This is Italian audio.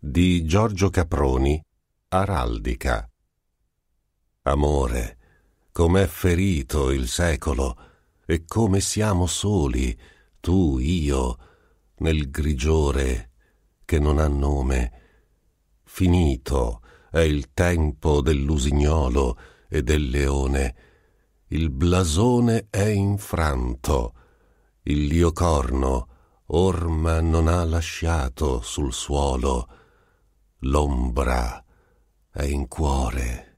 di Giorgio Caproni, Araldica. Amore, com'è ferito il secolo e come siamo soli, tu, io, nel grigiore che non ha nome. Finito è il tempo dell'usignolo e del leone. Il blasone è infranto, il liocorno orma non ha lasciato sul suolo L'ombra è in cuore